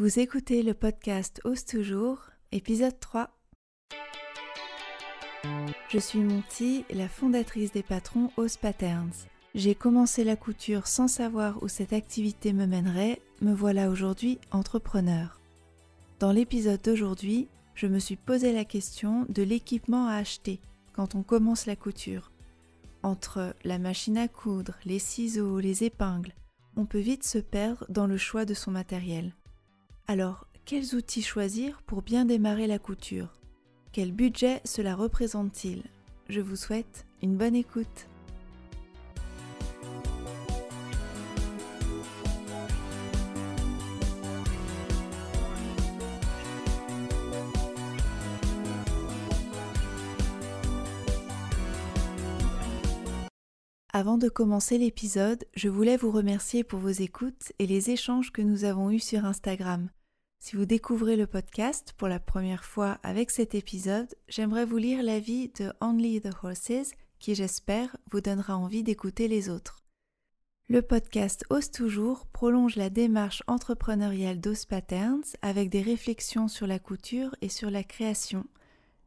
Vous écoutez le podcast Ose Toujours, épisode 3. Je suis Monty, la fondatrice des patrons Ose Patterns. J'ai commencé la couture sans savoir où cette activité me mènerait, me voilà aujourd'hui entrepreneur. Dans l'épisode d'aujourd'hui, je me suis posé la question de l'équipement à acheter quand on commence la couture. Entre la machine à coudre, les ciseaux, les épingles, on peut vite se perdre dans le choix de son matériel. Alors, quels outils choisir pour bien démarrer la couture Quel budget cela représente-t-il Je vous souhaite une bonne écoute. Avant de commencer l'épisode, je voulais vous remercier pour vos écoutes et les échanges que nous avons eus sur Instagram. Si vous découvrez le podcast pour la première fois avec cet épisode, j'aimerais vous lire l'avis de Only the Horses qui, j'espère, vous donnera envie d'écouter les autres. Le podcast Ose Toujours prolonge la démarche entrepreneuriale d'Ose Patterns avec des réflexions sur la couture et sur la création.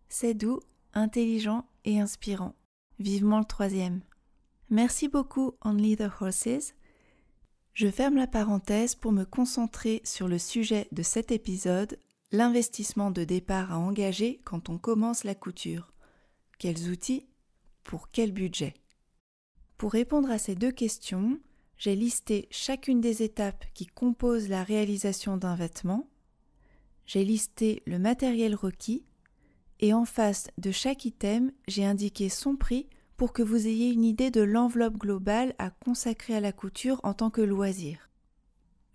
C'est doux, intelligent et inspirant. Vivement le troisième. Merci beaucoup Only the Horses je ferme la parenthèse pour me concentrer sur le sujet de cet épisode, l'investissement de départ à engager quand on commence la couture. Quels outils Pour quel budget Pour répondre à ces deux questions, j'ai listé chacune des étapes qui composent la réalisation d'un vêtement, j'ai listé le matériel requis, et en face de chaque item, j'ai indiqué son prix pour que vous ayez une idée de l'enveloppe globale à consacrer à la couture en tant que loisir.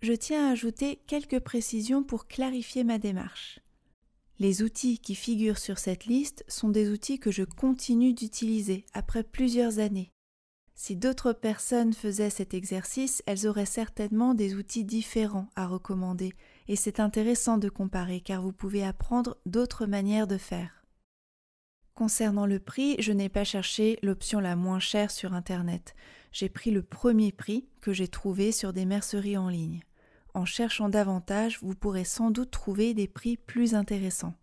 Je tiens à ajouter quelques précisions pour clarifier ma démarche. Les outils qui figurent sur cette liste sont des outils que je continue d'utiliser après plusieurs années. Si d'autres personnes faisaient cet exercice, elles auraient certainement des outils différents à recommander, et c'est intéressant de comparer car vous pouvez apprendre d'autres manières de faire. Concernant le prix, je n'ai pas cherché l'option la moins chère sur Internet. J'ai pris le premier prix que j'ai trouvé sur des merceries en ligne. En cherchant davantage, vous pourrez sans doute trouver des prix plus intéressants.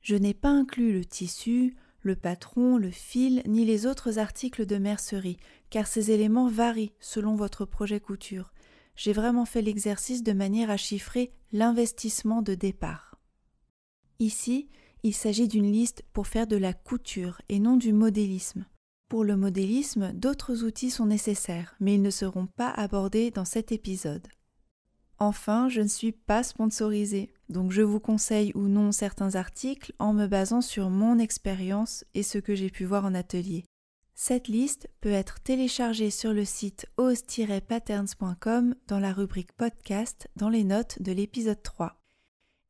Je n'ai pas inclus le tissu, le patron, le fil, ni les autres articles de mercerie, car ces éléments varient selon votre projet couture. J'ai vraiment fait l'exercice de manière à chiffrer l'investissement de départ. Ici, il s'agit d'une liste pour faire de la couture et non du modélisme. Pour le modélisme, d'autres outils sont nécessaires, mais ils ne seront pas abordés dans cet épisode. Enfin, je ne suis pas sponsorisée, donc je vous conseille ou non certains articles en me basant sur mon expérience et ce que j'ai pu voir en atelier. Cette liste peut être téléchargée sur le site os patternscom dans la rubrique podcast dans les notes de l'épisode 3.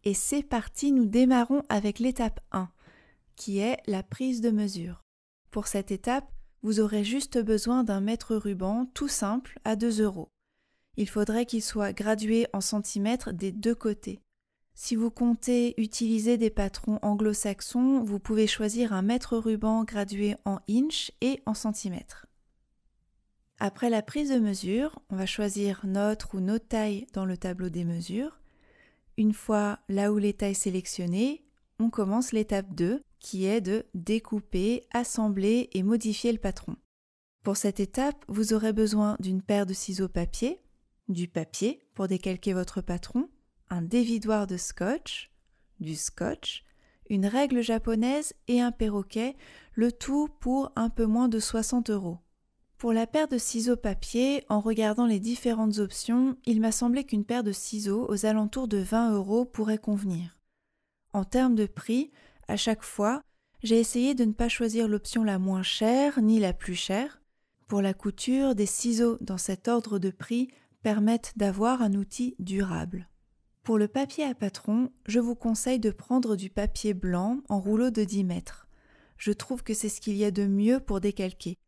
Et c'est parti, nous démarrons avec l'étape 1, qui est la prise de mesure. Pour cette étape, vous aurez juste besoin d'un mètre ruban tout simple à 2 euros. Il faudrait qu'il soit gradué en centimètres des deux côtés. Si vous comptez utiliser des patrons anglo-saxons, vous pouvez choisir un mètre ruban gradué en inch et en centimètres. Après la prise de mesure, on va choisir notre ou nos tailles dans le tableau des mesures une fois là où l'état est sélectionné, on commence l'étape 2 qui est de découper, assembler et modifier le patron. Pour cette étape, vous aurez besoin d'une paire de ciseaux papier, du papier pour décalquer votre patron, un dévidoir de scotch, du scotch, une règle japonaise et un perroquet, le tout pour un peu moins de 60 euros. Pour la paire de ciseaux papier, en regardant les différentes options, il m'a semblé qu'une paire de ciseaux aux alentours de 20 euros pourrait convenir. En termes de prix, à chaque fois, j'ai essayé de ne pas choisir l'option la moins chère ni la plus chère. Pour la couture, des ciseaux dans cet ordre de prix permettent d'avoir un outil durable. Pour le papier à patron, je vous conseille de prendre du papier blanc en rouleau de 10 mètres. Je trouve que c'est ce qu'il y a de mieux pour décalquer.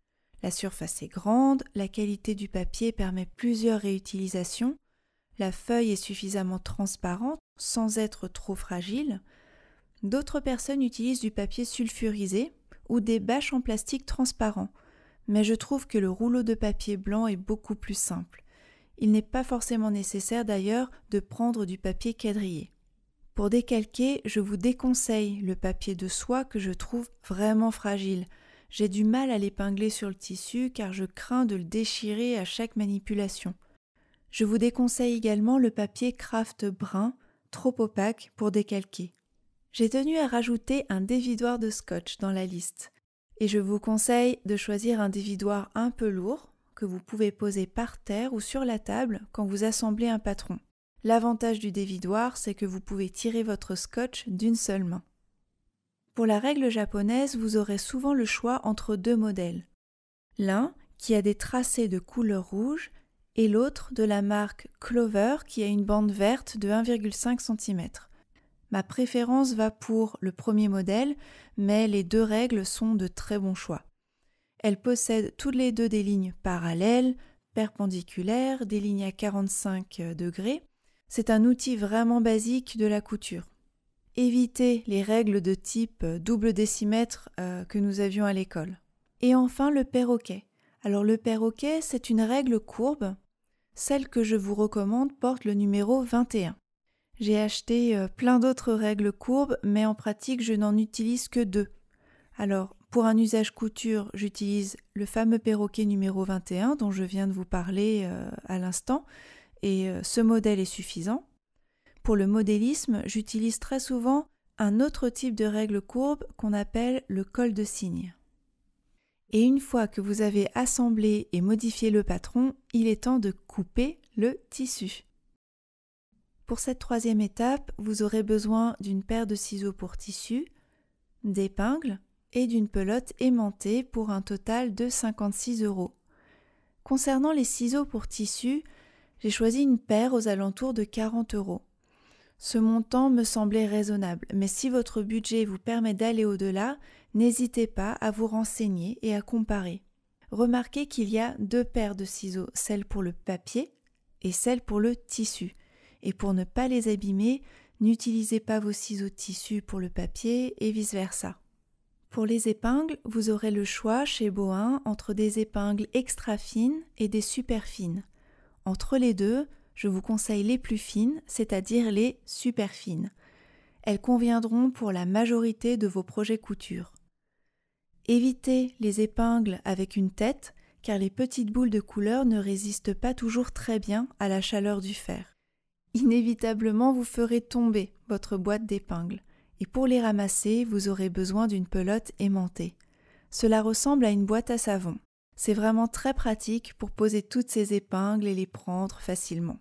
La surface est grande, la qualité du papier permet plusieurs réutilisations, la feuille est suffisamment transparente sans être trop fragile. D'autres personnes utilisent du papier sulfurisé ou des bâches en plastique transparent, mais je trouve que le rouleau de papier blanc est beaucoup plus simple. Il n'est pas forcément nécessaire d'ailleurs de prendre du papier quadrillé. Pour décalquer, je vous déconseille le papier de soie que je trouve vraiment fragile. J'ai du mal à l'épingler sur le tissu car je crains de le déchirer à chaque manipulation. Je vous déconseille également le papier craft brun, trop opaque pour décalquer. J'ai tenu à rajouter un dévidoir de scotch dans la liste et je vous conseille de choisir un dévidoir un peu lourd que vous pouvez poser par terre ou sur la table quand vous assemblez un patron. L'avantage du dévidoir, c'est que vous pouvez tirer votre scotch d'une seule main. Pour la règle japonaise, vous aurez souvent le choix entre deux modèles. L'un qui a des tracés de couleur rouge et l'autre de la marque Clover qui a une bande verte de 1,5 cm. Ma préférence va pour le premier modèle, mais les deux règles sont de très bons choix. Elles possèdent toutes les deux des lignes parallèles, perpendiculaires, des lignes à 45 degrés. C'est un outil vraiment basique de la couture. Évitez les règles de type euh, double décimètre euh, que nous avions à l'école. Et enfin le perroquet. Alors le perroquet, c'est une règle courbe. Celle que je vous recommande porte le numéro 21. J'ai acheté euh, plein d'autres règles courbes, mais en pratique, je n'en utilise que deux. Alors, pour un usage couture, j'utilise le fameux perroquet numéro 21 dont je viens de vous parler à l'instant, et ce modèle est suffisant. Pour le modélisme, j'utilise très souvent un autre type de règle courbe qu'on appelle le col de cygne. Et une fois que vous avez assemblé et modifié le patron, il est temps de couper le tissu. Pour cette troisième étape, vous aurez besoin d'une paire de ciseaux pour tissu, d'épingles et d'une pelote aimantée pour un total de 56 euros. Concernant les ciseaux pour tissu, j'ai choisi une paire aux alentours de 40 euros. Ce montant me semblait raisonnable, mais si votre budget vous permet d'aller au-delà, n'hésitez pas à vous renseigner et à comparer. Remarquez qu'il y a deux paires de ciseaux, celle pour le papier et celle pour le tissu. Et pour ne pas les abîmer, n'utilisez pas vos ciseaux tissus pour le papier et vice-versa. Pour les épingles, vous aurez le choix chez Bohin entre des épingles extra fines et des super fines. Entre les deux, je vous conseille les plus fines, c'est-à-dire les super fines. Elles conviendront pour la majorité de vos projets couture. Évitez les épingles avec une tête, car les petites boules de couleur ne résistent pas toujours très bien à la chaleur du fer. Inévitablement, vous ferez tomber votre boîte d'épingles, et pour les ramasser, vous aurez besoin d'une pelote aimantée. Cela ressemble à une boîte à savon. C'est vraiment très pratique pour poser toutes ces épingles et les prendre facilement.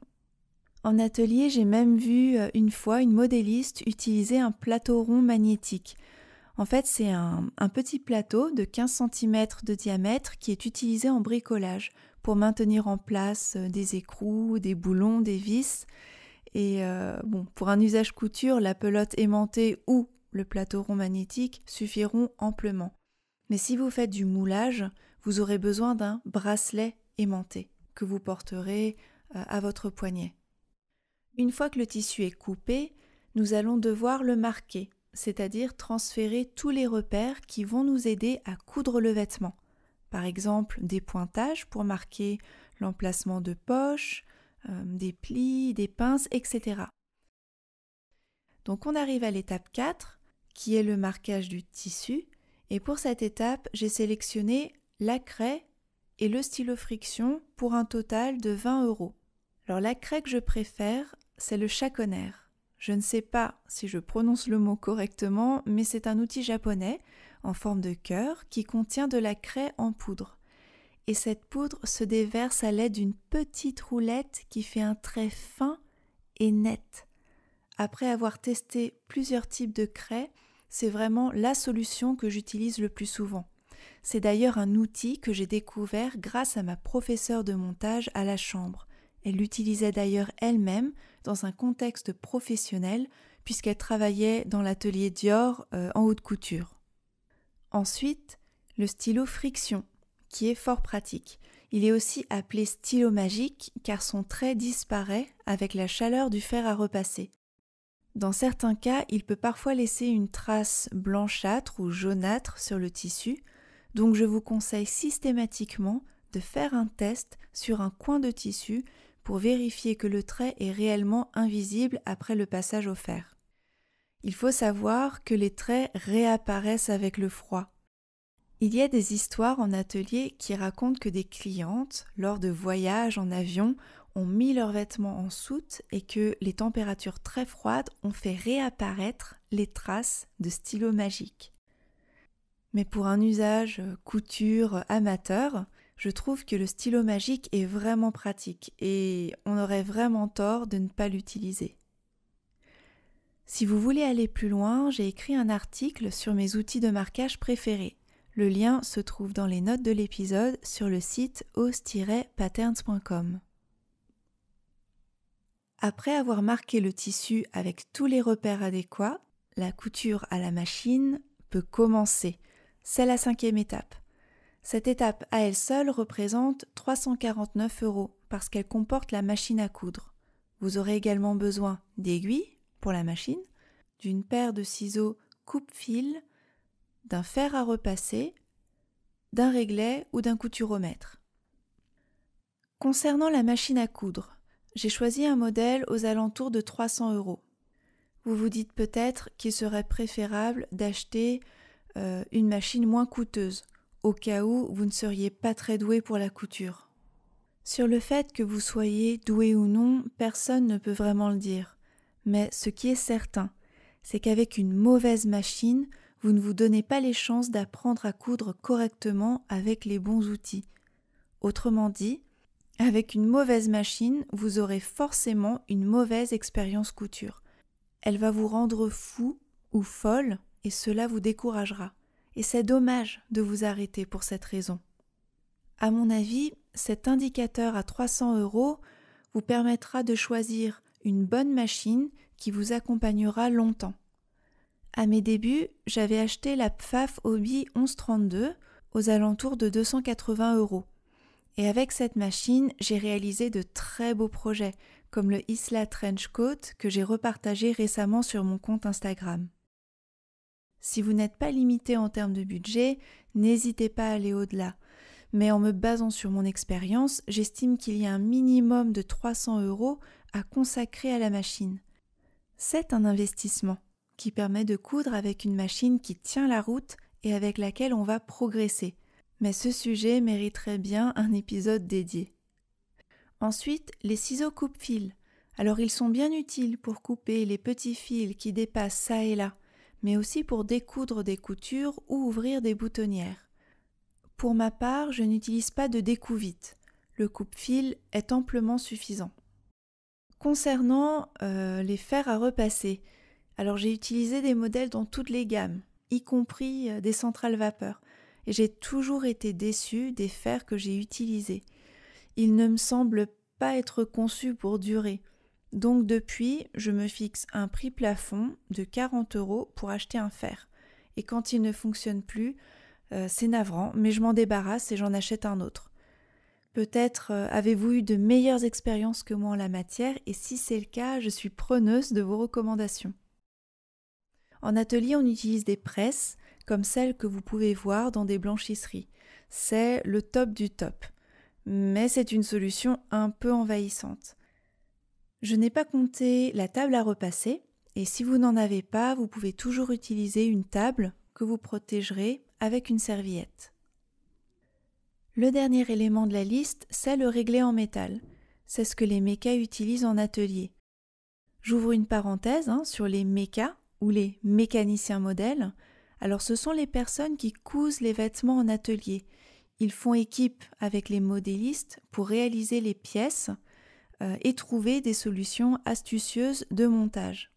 En atelier, j'ai même vu euh, une fois une modéliste utiliser un plateau rond magnétique. En fait, c'est un, petit plateau de 15 cm de diamètre qui est utilisé en bricolage pour maintenir en place euh, des écrous, des boulons, des vis. Et euh, bon, pour un usage couture, la pelote aimantée ou le plateau rond magnétique suffiront amplement. Mais si vous faites du moulage, vous aurez besoin d'un bracelet aimanté que vous porterez euh, à votre poignet. Une fois que le tissu est coupé, nous allons devoir le marquer, c'est-à-dire transférer tous les repères qui vont nous aider à coudre le vêtement. Par exemple, des pointages pour marquer l'emplacement de poches, euh, des plis, des pinces, etc. Donc on arrive à l'étape 4, qui est le marquage du tissu, et pour cette étape, j'ai sélectionné la craie et le stylo friction pour un total de 20 euros. Alors la craie que je préfère, c'est le Chaconner. Je ne sais pas si je prononce le mot correctement, mais c'est un outil japonais en forme de cœur qui contient de la craie en poudre. Et cette poudre se déverse à l'aide d'une petite roulette qui fait un trait fin et net. Après avoir testé plusieurs types de craie, c'est vraiment la solution que j'utilise le plus souvent. C'est d'ailleurs un outil que j'ai découvert grâce à ma professeure de montage à la chambre. Elle l'utilisait d'ailleurs elle-même dans un contexte professionnel puisqu'elle travaillait dans l'atelier Dior euh, en haute couture. Ensuite, le stylo friction, qui est fort pratique. Il est aussi appelé stylo magique car son trait disparaît avec la chaleur du fer à repasser. Dans certains cas, il peut parfois laisser une trace blanchâtre ou jaunâtre sur le tissu, donc je vous conseille systématiquement de faire un test sur un coin de tissu pour vérifier que le trait est réellement invisible après le passage au fer. Il faut savoir que les traits réapparaissent avec le froid. Il y a des histoires en atelier qui racontent que des clientes, lors de voyages en avion, ont mis leurs vêtements en soute et que les températures très froides ont fait réapparaître les traces de stylos magiques. Mais pour un usage euh, couture euh, amateur, je trouve que le stylo magique est vraiment pratique et on aurait vraiment tort de ne pas l'utiliser. Si vous voulez aller plus loin, j'ai écrit un article sur mes outils de marquage préférés. Le lien se trouve dans les notes de l'épisode sur le site os-patterns.com. Après avoir marqué le tissu avec tous les repères adéquats, la couture à la machine peut commencer. C'est la cinquième étape. Cette étape à elle seule représente 349 euros parce qu'elle comporte la machine à coudre. Vous aurez également besoin d'aiguilles pour la machine, d'une paire de ciseaux coupe-fil, d'un fer à repasser, d'un réglet ou d'un couturomètre. Concernant la machine à coudre, j'ai choisi un modèle aux alentours de 300 euros. Vous vous dites peut-être qu'il serait préférable d'acheter euh, une machine moins coûteuse, au cas où vous ne seriez pas très doué pour la couture. Sur le fait que vous soyez doué ou non, personne ne peut vraiment le dire. Mais ce qui est certain, c'est qu'avec une mauvaise machine, vous ne vous donnez pas les chances d'apprendre à coudre correctement avec les bons outils. Autrement dit, avec une mauvaise machine, vous aurez forcément une mauvaise expérience couture. Elle va vous rendre fou ou folle et cela vous découragera, et c'est dommage de vous arrêter pour cette raison. À mon avis, cet indicateur à 300 euros vous permettra de choisir une bonne machine qui vous accompagnera longtemps. À mes débuts, j'avais acheté la Pfaff Hobby 1132 aux alentours de 280 euros. Et avec cette machine, j'ai réalisé de très beaux projets, comme le Isla Trench Coat que j'ai repartagé récemment sur mon compte Instagram. Si vous n'êtes pas limité en termes de budget, n'hésitez pas à aller au-delà. Mais en me basant sur mon expérience, j'estime qu'il y a un minimum de 300 euros à consacrer à la machine. C'est un investissement qui permet de coudre avec une machine qui tient la route et avec laquelle on va progresser. Mais ce sujet mériterait bien un épisode dédié. Ensuite, les ciseaux coupe-fil. Alors ils sont bien utiles pour couper les petits fils qui dépassent ça et là mais aussi pour découdre des coutures ou ouvrir des boutonnières. Pour ma part, je n'utilise pas de découvite. Le coupe-fil est amplement suffisant. Concernant euh, les fers à repasser, alors j'ai utilisé des modèles dans toutes les gammes, y compris euh, des centrales vapeur, et j'ai toujours été déçue des fers que j'ai utilisés. Ils ne me semblent pas être conçus pour durer. Donc depuis, je me fixe un prix plafond de 40 euros pour acheter un fer. Et quand il ne fonctionne plus, euh, c'est navrant, mais je m'en débarrasse et j'en achète un autre. Peut-être euh, avez-vous eu de meilleures expériences que moi en la matière, et si c'est le cas, je suis preneuse de vos recommandations. En atelier, on utilise des presses, comme celles que vous pouvez voir dans des blanchisseries. C'est le top du top. Mais c'est une solution un peu envahissante. Je n'ai pas compté la table à repasser et si vous n'en avez pas, vous pouvez toujours utiliser une table que vous protégerez avec une serviette. Le dernier élément de la liste, c'est le réglé en métal. C'est ce que les mécas utilisent en atelier. J'ouvre une parenthèse hein, sur les mécas ou les mécaniciens modèles. Alors ce sont les personnes qui cousent les vêtements en atelier. Ils font équipe avec les modélistes pour réaliser les pièces euh, et trouver des solutions astucieuses de montage.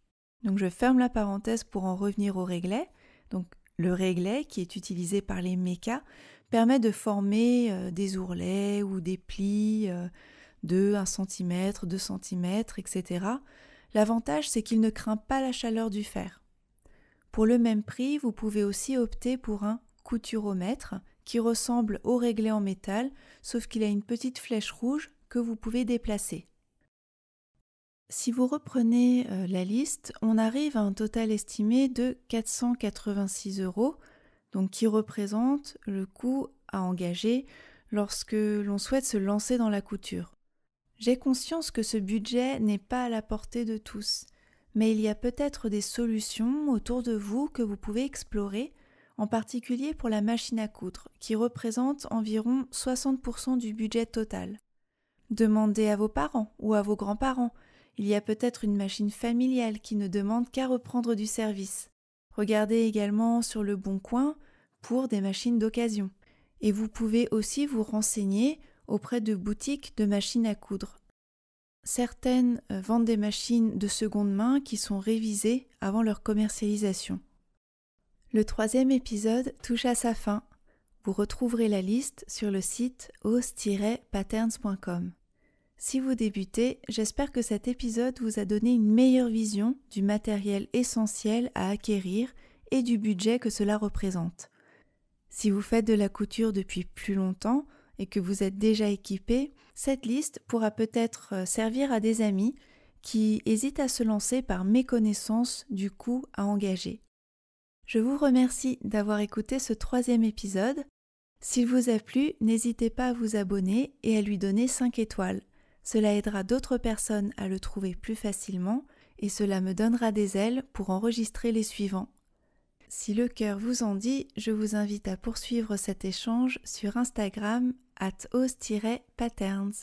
Donc je ferme la parenthèse pour en revenir au réglet. Donc le réglet qui est utilisé par les mécas permet de former euh, des ourlets ou des plis euh, de 1 cm, 2 cm, etc. L'avantage c'est qu'il ne craint pas la chaleur du fer. Pour le même prix, vous pouvez aussi opter pour un couturomètre qui ressemble au réglet en métal, sauf qu'il a une petite flèche rouge que vous pouvez déplacer. Si vous reprenez euh, la liste, on arrive à un total estimé de 486 euros, donc qui représente le coût à engager lorsque l'on souhaite se lancer dans la couture. J'ai conscience que ce budget n'est pas à la portée de tous, mais il y a peut-être des solutions autour de vous que vous pouvez explorer, en particulier pour la machine à coudre, qui représente environ 60% du budget total. Demandez à vos parents ou à vos grands-parents il y a peut-être une machine familiale qui ne demande qu'à reprendre du service. Regardez également sur le Bon Coin pour des machines d'occasion. Et vous pouvez aussi vous renseigner auprès de boutiques de machines à coudre. Certaines euh, vendent des machines de seconde main qui sont révisées avant leur commercialisation. Le troisième épisode touche à sa fin. Vous retrouverez la liste sur le site os-patterns.com. Si vous débutez, j'espère que cet épisode vous a donné une meilleure vision du matériel essentiel à acquérir et du budget que cela représente. Si vous faites de la couture depuis plus longtemps et que vous êtes déjà équipé, cette liste pourra peut-être euh, servir à des amis qui hésitent à se lancer par méconnaissance du coût à engager. Je vous remercie d'avoir écouté ce troisième épisode. S'il vous a plu, n'hésitez pas à vous abonner et à lui donner 5 étoiles. Cela aidera d'autres personnes à le trouver plus facilement et cela me donnera des ailes pour enregistrer les suivants. Si le cœur vous en dit, je vous invite à poursuivre cet échange sur Instagram at patterns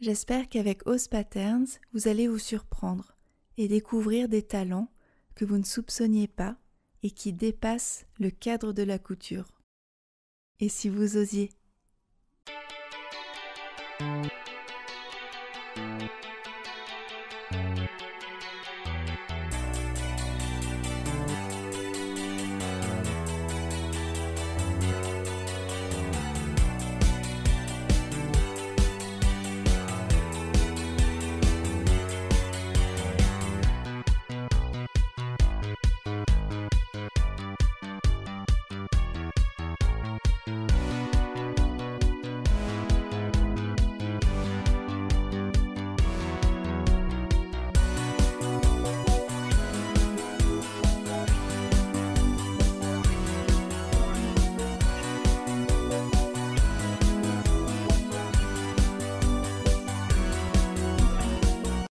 J'espère qu'avec Os Patterns, vous allez vous surprendre et découvrir des talents que vous ne soupçonniez pas et qui dépassent le cadre de la couture. Et si vous osiez